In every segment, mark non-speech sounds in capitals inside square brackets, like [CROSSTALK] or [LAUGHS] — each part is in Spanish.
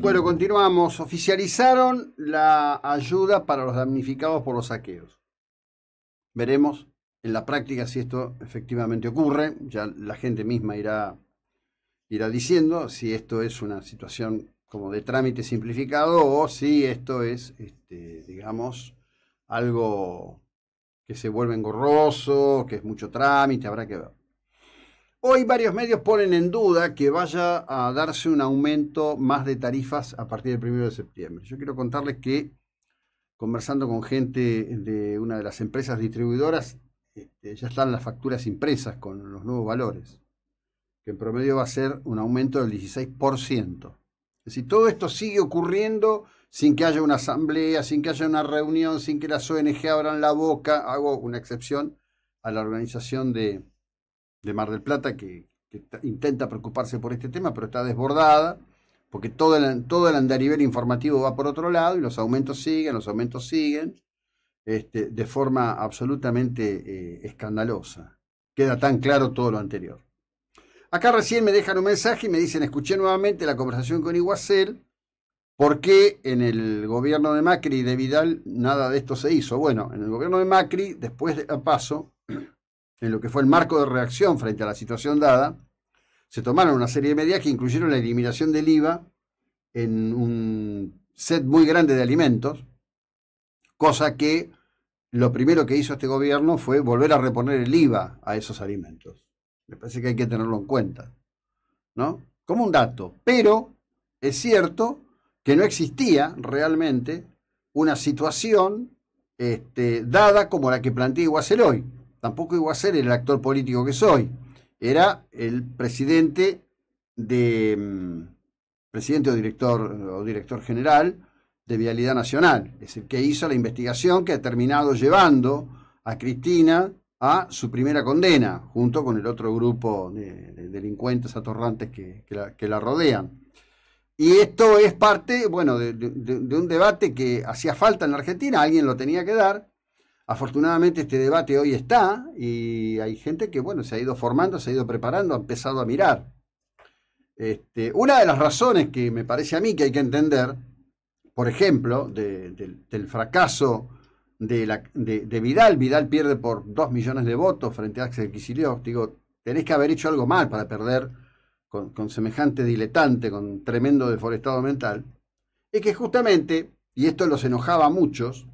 Bueno, continuamos. Oficializaron la ayuda para los damnificados por los saqueos. Veremos en la práctica si esto efectivamente ocurre. Ya la gente misma irá, irá diciendo si esto es una situación como de trámite simplificado o si esto es, este, digamos, algo que se vuelve engorroso, que es mucho trámite, habrá que ver. Hoy varios medios ponen en duda que vaya a darse un aumento más de tarifas a partir del 1 de septiembre. Yo quiero contarles que conversando con gente de una de las empresas distribuidoras, este, ya están las facturas impresas con los nuevos valores, que en promedio va a ser un aumento del 16%. Si todo esto sigue ocurriendo sin que haya una asamblea, sin que haya una reunión, sin que las ONG abran la boca, hago una excepción a la organización de, de Mar del Plata que, intenta preocuparse por este tema, pero está desbordada, porque todo el, todo el andarivel informativo va por otro lado y los aumentos siguen, los aumentos siguen, este, de forma absolutamente eh, escandalosa. Queda tan claro todo lo anterior. Acá recién me dejan un mensaje y me dicen, escuché nuevamente la conversación con Iguacel, ¿por qué en el gobierno de Macri y de Vidal nada de esto se hizo? Bueno, en el gobierno de Macri, después de paso, en lo que fue el marco de reacción frente a la situación dada, se tomaron una serie de medidas que incluyeron la eliminación del IVA en un set muy grande de alimentos, cosa que lo primero que hizo este gobierno fue volver a reponer el IVA a esos alimentos. Me parece que hay que tenerlo en cuenta, ¿no? Como un dato, pero es cierto que no existía realmente una situación este, dada como la que plantea hoy tampoco iba a ser el actor político que soy. Era el presidente de mm, presidente o director o director general de Vialidad Nacional, es el que hizo la investigación que ha terminado llevando a Cristina a su primera condena, junto con el otro grupo de, delincuentes atorrantes que, la, rodean. Y esto es parte, bueno, de, de un debate que hacía falta en la Argentina, alguien lo tenía que dar, Afortunadamente este debate hoy está y hay gente que bueno, se ha ido formando, se ha ido preparando, ha empezado a mirar. Este, una de las razones que me parece a mí que hay que entender, por ejemplo, del fracaso de, la, de, Vidal, Vidal pierde por 2 millones de votos frente a Axel Kicillof, digo, tenés que haber hecho algo mal para perder con, con semejante diletante, con tremendo deforestado mental, es que justamente, y esto los enojaba a muchos,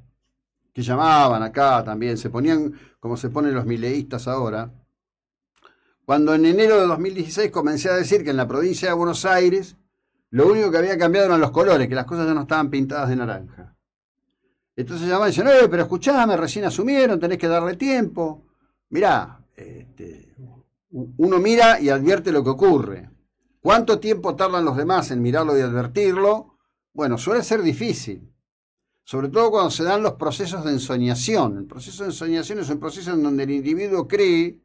que llamaban acá también, se ponían como se ponen los mileístas ahora. Cuando en enero de 2016 comencé a decir que en la provincia de Buenos Aires lo único que había cambiado eran los colores, que las cosas ya no estaban pintadas de naranja. Entonces llamaban y decían, pero escuchame, recién asumieron, tenés que darle tiempo. Mirá, este, uno mira y advierte lo que ocurre. ¿Cuánto tiempo tardan los demás en mirarlo y advertirlo? Bueno, suele ser difícil sobre todo cuando se dan los procesos de ensoñación. El proceso de ensoñación es un proceso en donde el individuo cree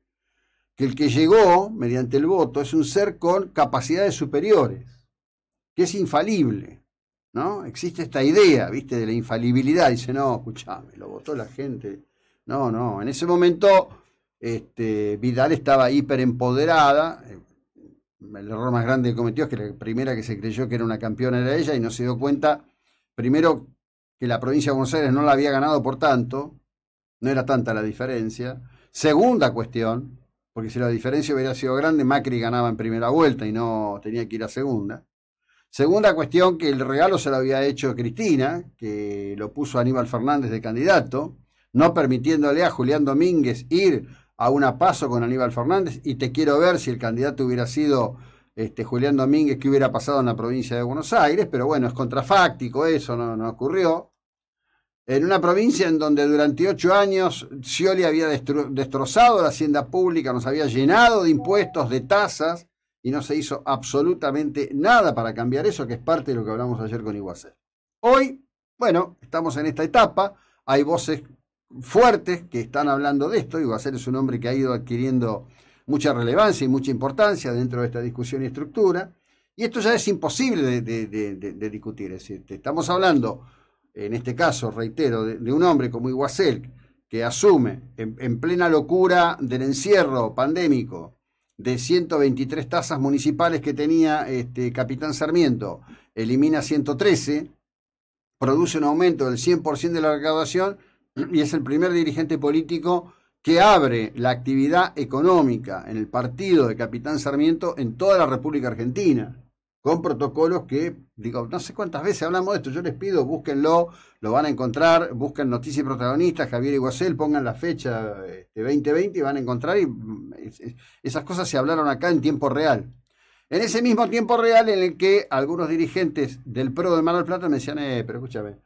que el que llegó mediante el voto es un ser con capacidades superiores, que es infalible. ¿No? Existe esta idea, ¿viste? De la infalibilidad. Dice, no, escuchame, lo votó la gente. No, no. En ese momento, este, Vidal estaba hiperempoderada. El error más grande que cometió es que la primera que se creyó que era una campeona era ella y no se dio cuenta, primero, que la provincia de Buenos Aires no la había ganado por tanto, no era tanta la diferencia. Segunda cuestión, porque si la diferencia hubiera sido grande, Macri ganaba en primera vuelta y no tenía que ir a segunda. Segunda cuestión, que el regalo se lo había hecho Cristina, que lo puso Aníbal Fernández de candidato, no permitiéndole a Julián Domínguez ir a una paso con Aníbal Fernández. Y te quiero ver si el candidato hubiera sido este, Julián Domínguez, que hubiera pasado en la provincia de Buenos Aires, pero bueno, es contrafáctico eso, no, no ocurrió en una provincia en donde durante ocho años Scioli había destrozado la hacienda pública, nos había llenado de impuestos, de tasas, y no se hizo absolutamente nada para cambiar eso, que es parte de lo que hablamos ayer con Iguacel. Hoy, bueno, estamos en esta etapa, hay voces fuertes que están hablando de esto, Iguacel es un hombre que ha ido adquiriendo mucha relevancia y mucha importancia dentro de esta discusión y estructura, y esto ya es imposible de, discutir, es decir, estamos hablando en este caso, reitero, de, un hombre como Iguacel, que asume en, plena locura del encierro pandémico de 123 tasas municipales que tenía este, Capitán Sarmiento, elimina 113, produce un aumento del 100% de la recaudación y es el primer dirigente político que abre la actividad económica en el partido de Capitán Sarmiento en toda la República Argentina con protocolos que, digo, no sé cuántas veces hablamos de esto, yo les pido, búsquenlo, lo van a encontrar, busquen Noticias y Protagonistas, Javier Iguacel, pongan la fecha de este, 2020 y van a encontrar, y mm, esas cosas se hablaron acá en tiempo real. En ese mismo tiempo real en el que algunos dirigentes del PRO de Mar del Plata me decían, eh, pero escúchame,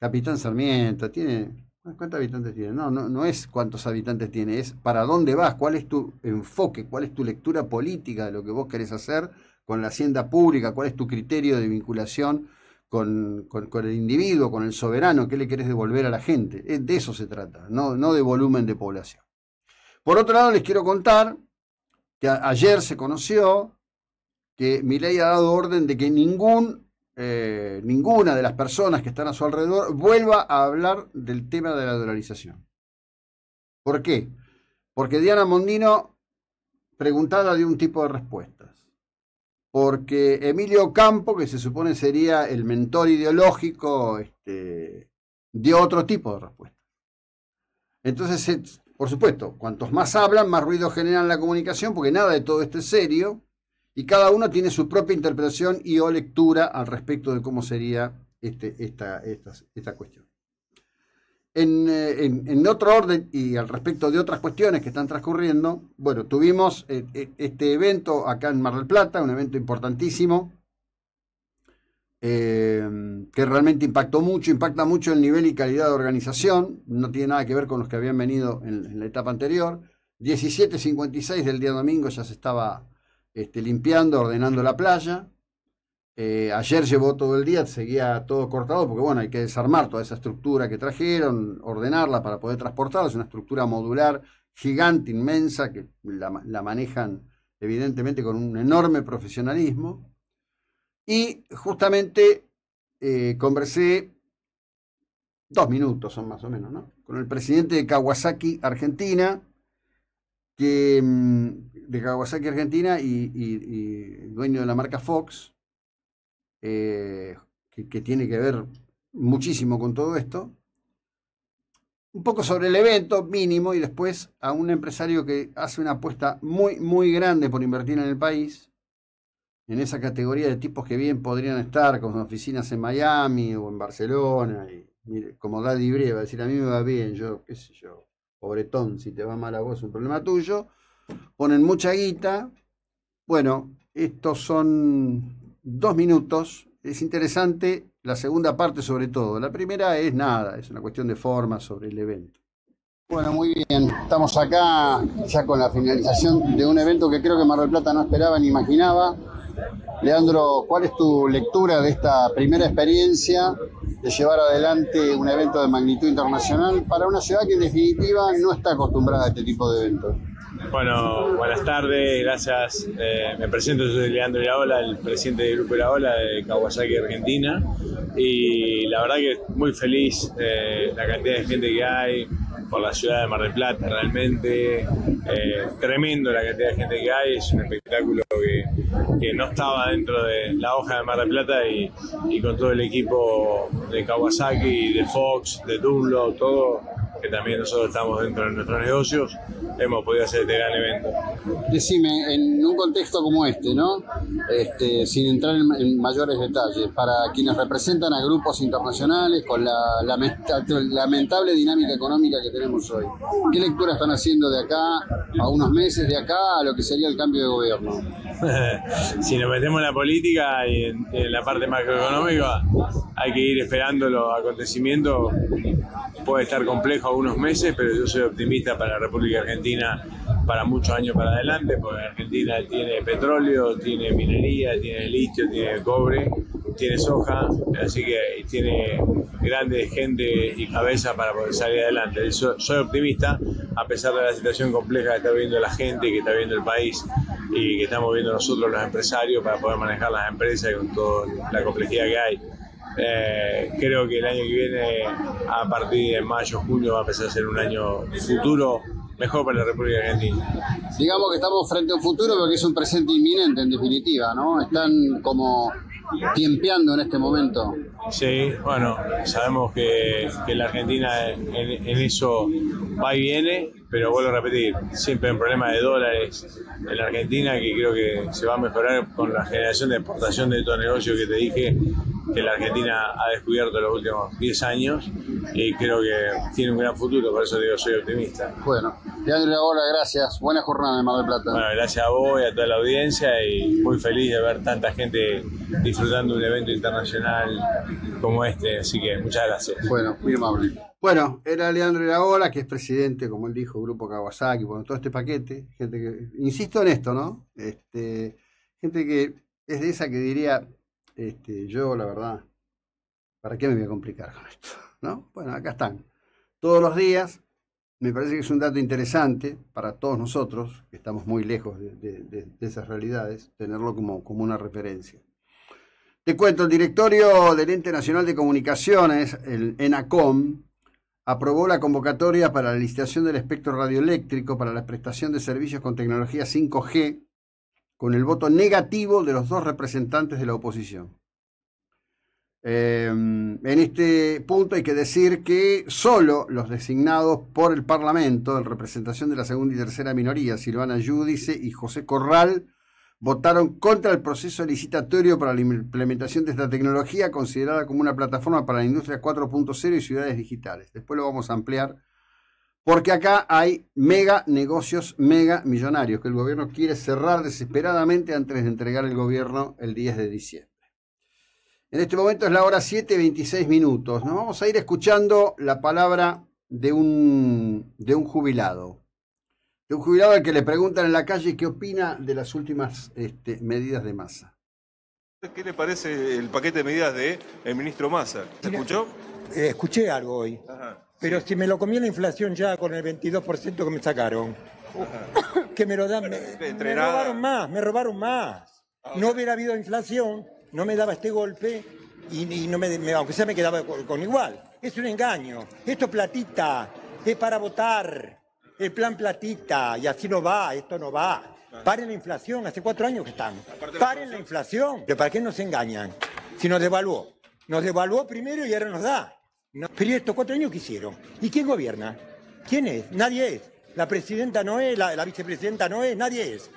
Capitán Sarmiento, tiene... ¿Cuántos habitantes tiene? No, no, no es cuántos habitantes tiene, es para dónde vas, cuál es tu enfoque, cuál es tu lectura política de lo que vos querés hacer con la hacienda pública, cuál es tu criterio de vinculación con, el individuo, con el soberano, qué le querés devolver a la gente. De eso se trata, no, de volumen de población. Por otro lado, les quiero contar que ayer se conoció que ley ha dado orden de que ningún, eh, ninguna de las personas que están a su alrededor vuelva a hablar del tema de la dolarización. ¿Por qué? Porque Diana Mondino preguntada, de un tipo de respuesta porque Emilio Campo, que se supone sería el mentor ideológico, este, dio otro tipo de respuesta. Entonces, por supuesto, cuantos más hablan, más ruido generan la comunicación, porque nada de todo esto es serio, y cada uno tiene su propia interpretación y o lectura al respecto de cómo sería este, esta cuestión. Eh, en, otro orden y al respecto de otras cuestiones que están transcurriendo, bueno, tuvimos eh, eh, este evento acá en Mar del Plata, un evento importantísimo, que realmente impactó mucho, impacta mucho el nivel y calidad de organización, no tiene nada que ver con los que habían venido en, la etapa anterior. 17.56 del día domingo ya se estaba este, limpiando, ordenando la playa. Eh, ayer llevó todo el día, seguía todo cortado, porque bueno, hay que desarmar toda esa estructura que trajeron, ordenarla para poder transportarla. Es una estructura modular gigante, inmensa, que la, manejan evidentemente con un enorme profesionalismo. Y justamente eh, conversé, dos minutos son más o menos, ¿no? Con el presidente de Kawasaki, Argentina, que, mm, de Kawasaki, Argentina, y dueño de la marca Fox eh, que, tiene que ver muchísimo con todo esto. Un poco sobre el evento mínimo y después a un empresario que hace una apuesta muy, muy grande por invertir en el país, en esa categoría de tipos que bien podrían estar con oficinas en Miami o en Barcelona, y, mire, como Daddy Breva, decir a mí me va bien, yo, qué sé yo, pobretón, si te va mal a vos es un problema tuyo, ponen mucha guita. Bueno, estos son dos minutos. Es interesante la segunda parte sobre todo. La primera es nada, es una cuestión de forma sobre el evento. Bueno, muy bien. Estamos acá ya con la finalización de un evento que creo que Mar del Plata no esperaba ni imaginaba. Leandro, ¿cuál es tu lectura de esta primera experiencia de llevar adelante un evento de magnitud internacional para una ciudad que en definitiva no está acostumbrada a este tipo de eventos? Bueno, buenas tardes, gracias. Eh, me presento, soy Leandro Iraola, el presidente del Grupo Iraola de Kawasaki Argentina. Y la verdad que muy feliz eh, la cantidad de gente que hay por la ciudad de Mar del Plata, realmente eh, tremendo la cantidad de gente que hay, es un espectáculo que, no estaba dentro de la hoja de Mar del Plata y, y con todo el equipo de Kawasaki, de Fox, de Dunlop, todo que también nosotros estamos dentro de nuestros negocios, hemos podido hacer este gran evento. Decime, en un contexto como este, ¿no? Este, sin entrar en, mayores detalles, para quienes representan a grupos internacionales con la, lamentable dinámica económica que tenemos hoy, ¿qué lectura están haciendo de acá a unos meses, de acá a lo que sería el cambio de gobierno? [LAUGHS] si nos metemos en la política y en, en la parte macroeconómica, hay que ir esperando los acontecimientos. Puede estar complejo unos meses, pero yo soy optimista para la República Argentina para muchos años para adelante, porque Argentina tiene petróleo, tiene minería, tiene litio, tiene cobre, tiene soja, así que tiene grandes gente y cabeza para poder salir adelante. soy optimista a pesar de la situación compleja que está viviendo la gente, que está viviendo el país y que estamos viendo nosotros los empresarios para poder manejar las empresas con toda la complejidad que hay. Eh, creo que el año que viene, a partir de mayo, junio, va a empezar a ser un año futuro mejor para la República Argentina. Digamos que estamos frente a un futuro, porque es un presente inminente, en definitiva, ¿no? Están como tiempeando en este momento. Sí, bueno, sabemos que, la Argentina en, en, eso va y viene, pero vuelvo a repetir, siempre hay un problema de dólares en la Argentina que creo que se va a mejorar con la generación de exportación de estos negocio que te dije que la Argentina ha descubierto en los últimos 10 años y creo que tiene un gran futuro, por eso digo, soy optimista. Bueno, Leandro Lagola gracias, buena jornada de Mar del Plata. Bueno, gracias a vos y a toda la audiencia y muy feliz de ver tanta gente disfrutando un evento internacional como este, así que muchas gracias. Bueno, muy amable. Bueno, era Leandro ola que es presidente, como él dijo, Grupo Kawasaki, bueno, todo este paquete, gente que, insisto en esto, ¿no? Este, gente que es de esa que diría, este, yo, la verdad, ¿para qué me voy a complicar con esto? [LAUGHS] ¿No? Bueno, acá están. Todos los días, me parece que es un dato interesante para todos nosotros, que estamos muy lejos de, esas realidades, tenerlo como, como una referencia. Te cuento, el directorio del Ente Nacional de Comunicaciones, el ENACOM, aprobó la convocatoria para la licitación del espectro radioeléctrico para la prestación de servicios con tecnología 5G con el voto negativo de los dos representantes de la oposición. Em, en este punto hay que decir que solo los designados por el Parlamento en representación de la segunda y tercera minoría, Silvana Yúdice y José Corral, votaron contra el proceso licitatorio para la implementación de esta tecnología considerada como una plataforma para la industria 4.0 y ciudades digitales. Después lo vamos a ampliar porque acá hay mega negocios, mega millonarios que el gobierno quiere cerrar desesperadamente antes de entregar el gobierno el 10 de diciembre. En este momento es la hora 7.26 minutos. Nos vamos a ir escuchando la palabra de un, de un jubilado. De un jubilado al que le preguntan en la calle qué opina de las últimas este, medidas de masa. ¿Qué le parece el paquete de medidas del el ministro Massa? ¿Se escuchó? Eh, escuché algo hoy. Ajá. Pero si me lo comía la inflación ya con el 22% que me sacaron, que me lo dan, me, robaron más, me robaron más. Ah, no hubiera habido inflación, no me daba este golpe y, no aunque sea me quedaba con, igual. Es un engaño. Esto platita, es para votar. El plan platita, y así no va, esto no va. Paren la inflación, hace cuatro años que están. Paren la inflación. ¿Pero para qué nos engañan? Si nos devaluó. Nos devaluó primero y ahora nos da. Pero estos cuatro años que hicieron. ¿Y quién gobierna? ¿Quién es? Nadie es. La presidenta no es, la, vicepresidenta no es, nadie es.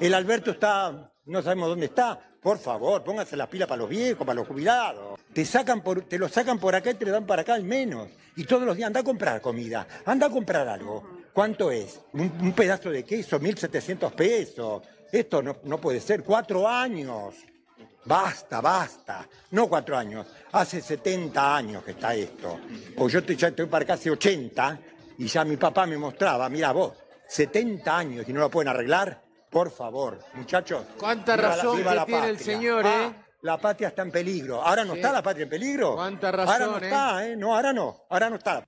El Alberto está, no sabemos dónde está. Por favor, pónganse las pilas para los viejos, para los jubilados. Te, sacan por, te lo sacan por acá y te lo dan para acá al menos. Y todos los días anda a comprar comida, anda a comprar algo. ¿Cuánto es? Un, pedazo de queso, 1.700 pesos. Esto no, no puede ser. Cuatro años. Basta, basta. No cuatro años. Hace 70 años que está esto. O pues yo estoy, ya para casi 80 y ya mi papá me mostraba, mira vos, 70 años y no lo pueden arreglar. Por favor, muchachos. Cuánta razón tiene el señor, ¿eh? Ah, la patria está en peligro. Ahora no está la patria en peligro. Cuánta razón. Ahora no está, eh? ¿eh? No, ahora no. Ahora no está.